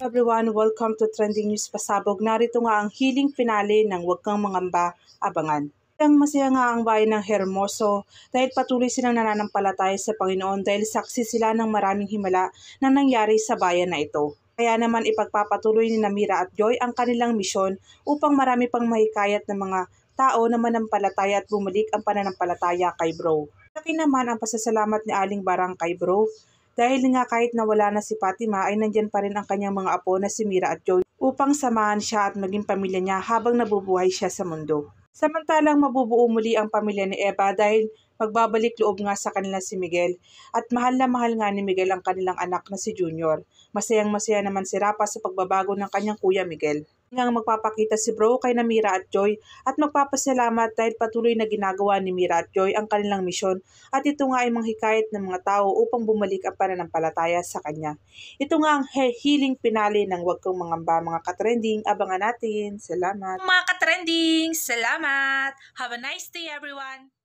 everyone, welcome to Trending News Pasabog. Narito nga ang healing finale ng Huwag Kang Mangamba, Abangan. Ang masaya nga ang bayan ng Hermoso dahil patuloy silang nananampalataya sa Panginoon dahil saksi sila ng maraming himala na nangyari sa bayan na ito. Kaya naman ipagpapatuloy ni Namira at Joy ang kanilang misyon upang marami pang mahikayat ng mga tao na manampalataya at bumalik ang pananampalataya kay Bro. Akin naman ang pasasalamat ni Aling Barangay bro. Dahil nga kahit nawala na si Fatima ay nandyan pa rin ang kanyang mga apo na si Mira at Joy upang samahan siya at maging pamilya niya habang nabubuhay siya sa mundo. Samantalang mabubuo muli ang pamilya ni Eva dahil magbabalik loob nga sa kanila si Miguel at mahal na mahal nga ni Miguel ang kanilang anak na si Junior. Masayang masaya naman si Rapa sa pagbabago ng kanyang kuya Miguel. Ngang magpapakita si Bro kay na Mira at Joy at magpapasalamat dahil patuloy na ginagawa ni Mira at Joy ang kanilang misyon at ito nga ay manghikayat ng mga tao upang bumalik ang pananampalataya sa kanya. Ito nga ang healing pinali ng wag kong Mangamba mga katrending. Abangan natin. Salamat. Mga katrending, salamat. Have a nice day everyone.